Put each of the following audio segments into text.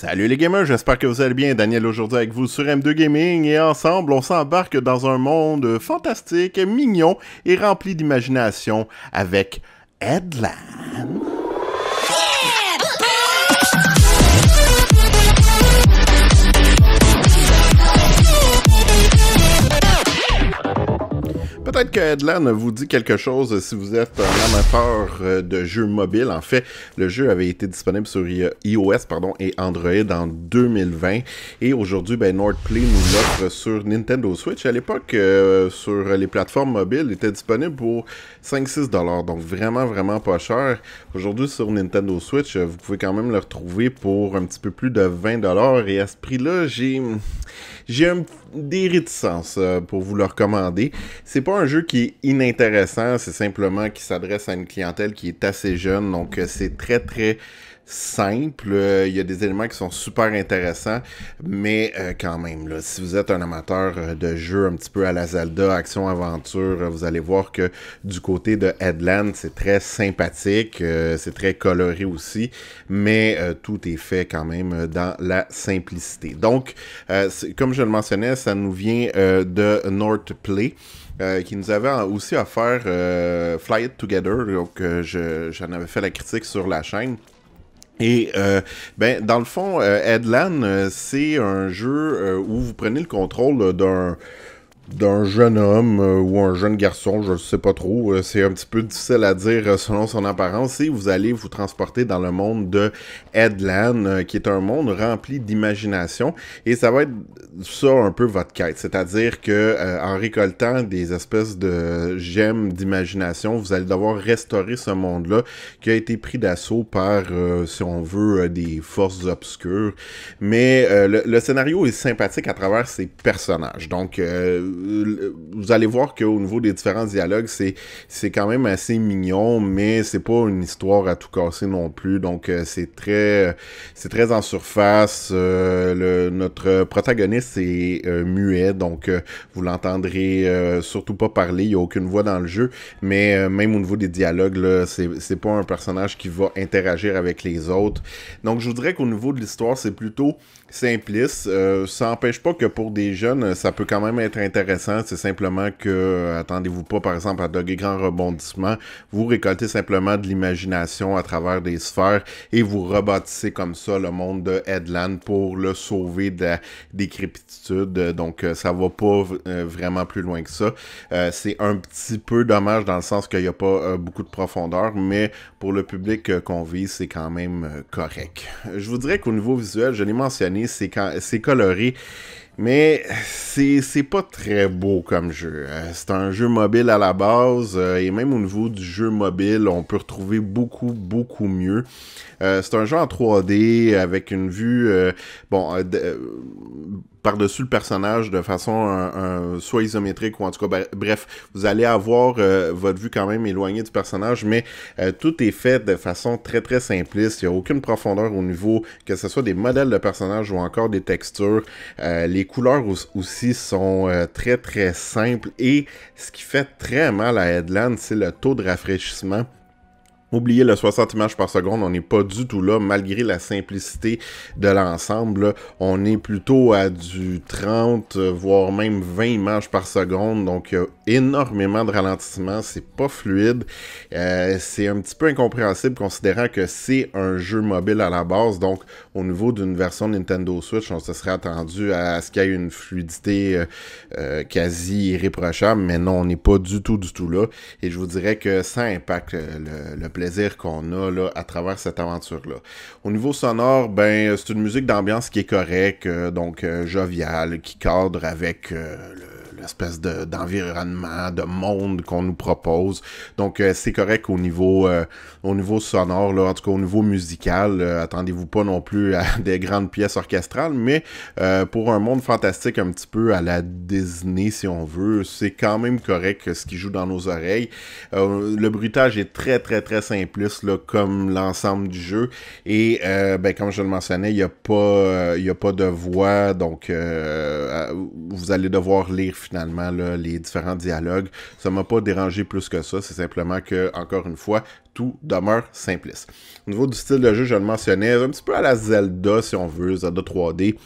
Salut les gamers, j'espère que vous allez bien. Daniel aujourd'hui avec vous sur M2 Gaming et ensemble on s'embarque dans un monde fantastique, mignon et rempli d'imagination avec Headland. peut-être que vous dit quelque chose euh, si vous êtes un amateur euh, de jeux mobiles. En fait, le jeu avait été disponible sur iOS pardon, et Android en 2020. Et aujourd'hui, ben, Play nous l'offre sur Nintendo Switch. À l'époque, euh, sur les plateformes mobiles, il était disponible pour 5-6$. Donc vraiment, vraiment pas cher. Aujourd'hui, sur Nintendo Switch, vous pouvez quand même le retrouver pour un petit peu plus de 20$. Et à ce prix-là, j'ai... J'ai un des réticences euh, pour vous le recommander. C'est pas un jeu qui est inintéressant, c'est simplement qu'il s'adresse à une clientèle qui est assez jeune, donc euh, c'est très très simple. Euh, il y a des éléments qui sont super intéressants, mais euh, quand même, là, si vous êtes un amateur euh, de jeux un petit peu à la Zelda, action-aventure, vous allez voir que du côté de Headland, c'est très sympathique, c'est très coloré aussi, mais tout est fait quand même dans la simplicité. Donc, comme je le mentionnais, ça nous vient de North Play. qui nous avait aussi offert Fly It Together. Donc, j'en avais fait la critique sur la chaîne. Et euh, ben, dans le fond, euh, Headland, euh, c'est un jeu où vous prenez le contrôle d'un d'un jeune homme euh, ou un jeune garçon, je ne sais pas trop. Euh, c'est un petit peu difficile à dire euh, selon son apparence. Si vous allez vous transporter dans le monde de Edland, qui est un monde rempli d'imagination. Et ça va être ça un peu votre quête. C'est-à-dire que en récoltant des espèces de gemmes d'imagination, vous allez devoir restaurer ce monde-là qui a été pris d'assaut par, si on veut, des forces obscures. Mais le, le, scénario est sympathique à travers ses personnages. Donc, euh, vous allez voir qu'au niveau des différents dialogues, c'est, c'est quand même assez mignon, mais c'est pas une histoire à tout casser non plus. Donc, euh, c'est très, c'est très en surface. Euh, le, notre protagoniste est muet, donc vous l'entendrez surtout pas parler. Il n'y a aucune voix dans le jeu, mais même au niveau des dialogues, c'est, pas un personnage qui va interagir avec les autres. Donc, je dirais qu'au niveau de l'histoire, c'est plutôt simpliste. ça n'empêche pas que pour des jeunes, ça peut quand même être intéressant c'est simplement que, euh, attendez-vous pas, par exemple, à de grands rebondissements. Vous récoltez simplement de l'imagination à travers des sphères et vous rebâtissez comme ça le monde de Headland pour le sauver de la décrépitude. Donc, euh, ça va pas euh, vraiment plus loin que ça. c'est un petit peu dommage dans le sens qu'il n'y a pas beaucoup de profondeur, mais pour le public qu'on vit, c'est quand même correct. Je vous dirais qu'au niveau visuel, je l'ai mentionné, c'est coloré mais c'est pas très beau comme jeu. Euh, c'est un jeu mobile à la base, euh, et même au niveau du jeu mobile, on peut retrouver beaucoup, beaucoup mieux. Euh, c'est un jeu en 3D avec une vue, bon, par-dessus le personnage de façon euh, soit isométrique ou en tout cas, ben, bref, vous allez avoir euh, votre vue quand même éloignée du personnage, mais euh, tout est fait de façon très très simpliste. Il n'y a aucune profondeur au niveau, que ce soit des modèles de personnages ou encore des textures. les couleurs aussi sont très très simples et ce qui fait très mal à Headland, c'est le taux de rafraîchissement Oubliez le 60 images par seconde, on n'est pas du tout là, malgré la simplicité de l'ensemble. On est plutôt à du 30, voire même 20 images par seconde, donc il y a énormément de ralentissement, c'est pas fluide, euh, c'est un petit peu incompréhensible considérant que c'est un jeu mobile à la base, donc au niveau d'une version Nintendo Switch, on se serait attendu à ce qu'il y ait une fluidité euh, euh, quasi irréprochable, mais non, on n'est pas du tout du tout là, et je vous dirais que ça impacte le, le plaisir qu'on a là, à travers cette aventure-là. Au niveau sonore, ben, c'est une musique d'ambiance qui est correcte, euh, donc euh, joviale, qui cadre avec euh, le l'espèce d'environnement, de monde qu'on nous propose. Donc, euh, c'est correct au niveau, euh, au niveau sonore, là, en tout cas au niveau musical. Euh, attendez-vous pas non plus à des grandes pièces orchestrales, mais pour un monde fantastique un petit peu à la Disney, si on veut, c'est quand même correct ce qui joue dans nos oreilles. le bruitage est très, très, très simpliste, là, comme l'ensemble du jeu. Et, ben, comme je le mentionnais, il n'y a, pas, a pas de voix, donc vous allez devoir lire finalement les différents dialogues. Ça m'a pas dérangé plus que ça. C'est simplement que, encore une fois, tout demeure simpliste. Au niveau du style de jeu, je le mentionnais, un petit peu à la Zelda si on veut, Zelda 3D,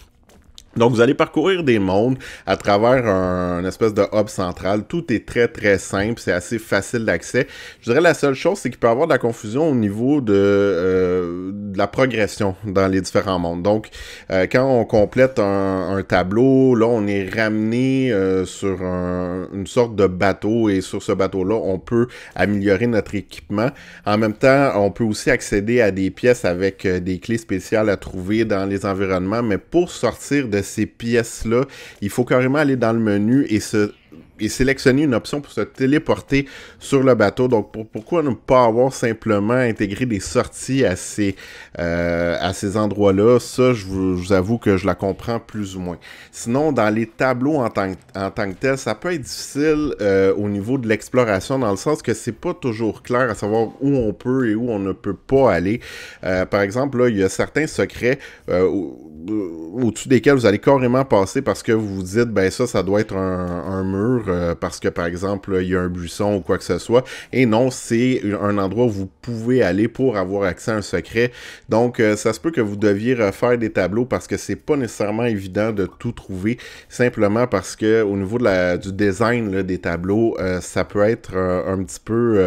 donc, vous allez parcourir des mondes à travers un, espèce de hub central. Tout est très, très simple. C'est assez facile d'accès. Je dirais la seule chose, c'est qu'il peut y avoir de la confusion au niveau de, euh, la progression dans les différents mondes. Donc, euh, quand on complète un, tableau, là, on est ramené euh, sur une sorte de bateau. Et sur ce bateau-là, on peut améliorer notre équipement. En même temps, on peut aussi accéder à des pièces avec des clés spéciales à trouver dans les environnements. Mais pour sortir de ces pièces-là, il faut carrément aller dans le menu et se et sélectionner une option pour se téléporter sur le bateau. Donc, pourquoi ne pas avoir simplement intégré des sorties à ces, euh, ces endroits-là? Ça, je vous, avoue que je la comprends plus ou moins. Sinon, dans les tableaux en tant, en tant que tel, ça peut être difficile euh, au niveau de l'exploration, dans le sens que c'est pas toujours clair à savoir où on peut et où on ne peut pas aller. Euh, par exemple, là, il y a certains secrets au-dessus desquels vous allez carrément passer parce que vous vous dites, ben ça, ça doit être un mur euh, parce que, par exemple, il y a un buisson ou quoi que ce soit. Et non, c'est un endroit où vous pouvez aller pour avoir accès à un secret. Donc, euh, ça se peut que vous deviez refaire des tableaux parce que c'est pas nécessairement évident de tout trouver, simplement parce que au niveau de la, du design des tableaux, euh, ça peut être un petit peu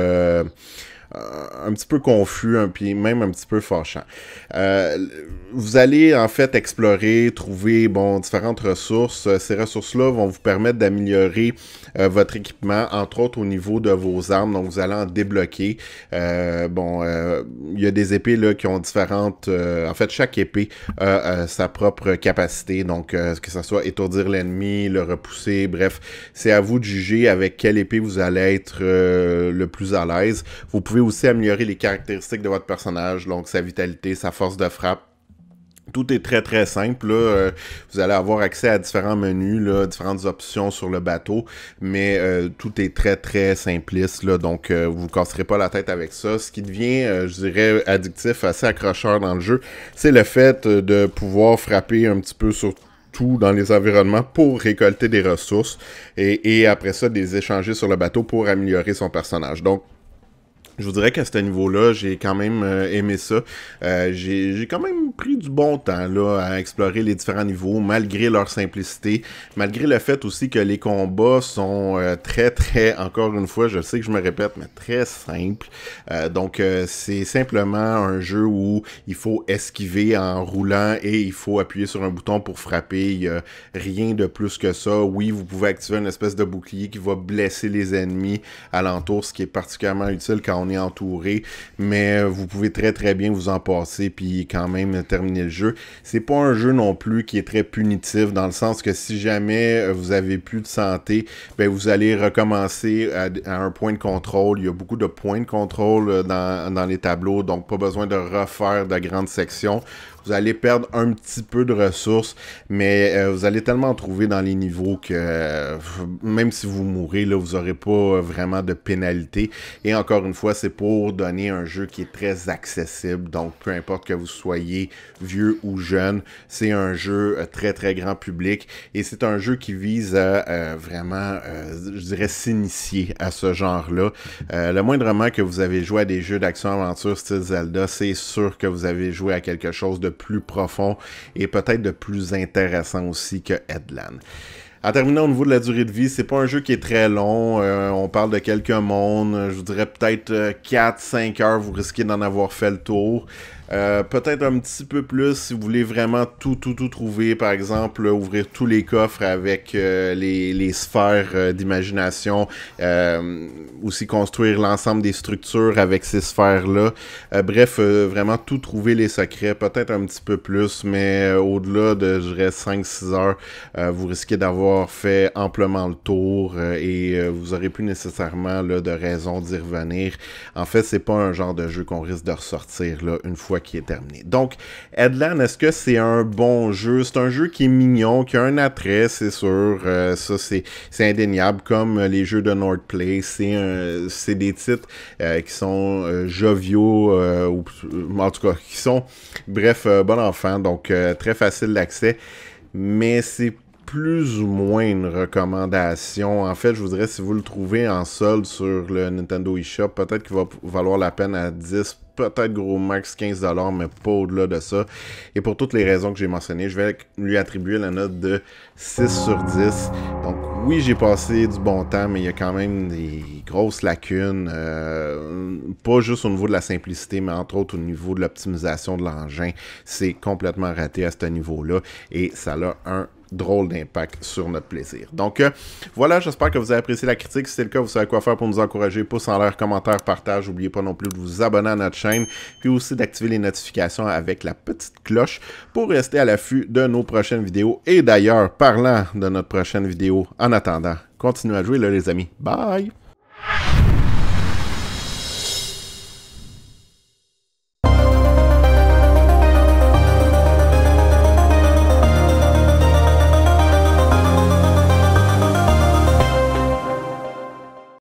un petit peu confus, un puis même un petit peu fâchant. Euh, vous allez en fait explorer, trouver bon, différentes ressources. Ces ressources-là vont vous permettre d'améliorer euh, votre équipement, entre autres au niveau de vos armes. Donc vous allez en débloquer. Euh, bon, il y a des épées là, qui ont différentes. en fait, chaque épée a sa propre capacité. Donc que ce soit étourdir l'ennemi, le repousser, bref, c'est à vous de juger avec quelle épée vous allez être le plus à l'aise. Vous pouvez aussi améliorer les caractéristiques de votre personnage, donc sa vitalité, sa force de frappe, tout est très très simple. Euh, vous allez avoir accès à différents menus, différentes options sur le bateau, mais euh, tout est très très simpliste. Là, donc vous euh, ne vous casserez pas la tête avec ça. Ce qui devient, je dirais, addictif, assez accrocheur dans le jeu, c'est le fait de pouvoir frapper un petit peu sur tout dans les environnements pour récolter des ressources et, après ça, des échanger sur le bateau pour améliorer son personnage. Donc je vous dirais qu'à ce niveau-là, j'ai quand même euh, aimé ça. Euh, j'ai quand même pris du bon temps là, à explorer les différents niveaux, malgré leur simplicité, malgré le fait aussi que les combats sont euh, très, très, encore une fois, je sais que je me répète, mais très simples. Euh, donc, c'est simplement un jeu où il faut esquiver en roulant et il faut appuyer sur un bouton pour frapper. Il n'y a rien de plus que ça. Oui, vous pouvez activer une espèce de bouclier qui va blesser les ennemis alentour, ce qui est particulièrement utile quand est entouré, mais euh, vous pouvez très très bien vous en passer puis quand même terminer le jeu. C'est pas un jeu non plus qui est très punitif dans le sens que si jamais euh, vous avez plus de santé, ben vous allez recommencer à, un point de contrôle. Il y a beaucoup de points de contrôle euh, dans, les tableaux, donc pas besoin de refaire de grandes sections vous allez perdre un petit peu de ressources, mais vous allez tellement trouver dans les niveaux que même si vous mourrez, là, vous n'aurez pas vraiment de pénalité. Et encore une fois, c'est pour donner un jeu qui est très accessible. Donc, peu importe que vous soyez vieux ou jeune, c'est un jeu euh, très, très grand public. Et c'est un jeu qui vise à euh, vraiment, euh, je dirais, s'initier à ce genre-là. Le le moindrement que vous avez joué à des jeux d'action-aventure style Zelda, c'est sûr que vous avez joué à quelque chose de plus profond et peut-être de plus intéressant aussi que Headland. À terminer, au niveau de la durée de vie, c'est pas un jeu qui est très long. Euh, on parle de quelques mondes. Je vous dirais peut-être 4-5 euh, heures, vous risquez d'en avoir fait le tour. Euh, peut-être un petit peu plus si vous voulez vraiment tout, tout, tout trouver. Par exemple, ouvrir tous les coffres avec euh, les, sphères euh, d'imagination. aussi construire l'ensemble des structures avec ces sphères-là. bref, vraiment tout trouver les secrets. Peut-être un petit peu plus, mais au-delà de, je dirais, 5-6 heures, vous risquez d'avoir fait amplement le tour et vous aurez plus nécessairement de raison d'y revenir. En fait, c'est pas un genre de jeu qu'on risque de ressortir là, une fois qui est terminé. Donc, Headland, est-ce que c'est un bon jeu? C'est un jeu qui est mignon, qui a un attrait, c'est sûr. Euh, ça, c'est indéniable, comme les jeux de Nordplay, C'est des titres euh, qui sont euh, joviaux, ou, en tout cas, qui sont, bref, bon enfant, donc très facile d'accès. Mais c'est plus ou moins une recommandation. En fait, je voudrais, si vous le trouvez en solde sur le Nintendo eShop, peut-être qu'il va valoir la peine à 10, peut-être gros max 15$, mais pas au-delà de ça. Et pour toutes les raisons que j'ai mentionnées, je vais lui attribuer la note de 6 sur 10. Donc oui, j'ai passé du bon temps, mais il y a quand même des grosses lacunes, euh, pas juste au niveau de la simplicité, mais entre autres au niveau de l'optimisation de l'engin. C'est complètement raté à ce niveau-là et ça a un drôle d'impact sur notre plaisir. Donc euh, voilà, j'espère que vous avez apprécié la critique. Si c'est le cas, vous savez quoi faire pour nous encourager. Pouce en l'air, commentaire, partage. N'oubliez pas non plus de vous abonner à notre chaîne, puis aussi d'activer les notifications avec la petite cloche pour rester à l'affût de nos prochaines vidéos. Et d'ailleurs, parlant de notre prochaine vidéo, en attendant, continuez à jouer là les amis. Bye!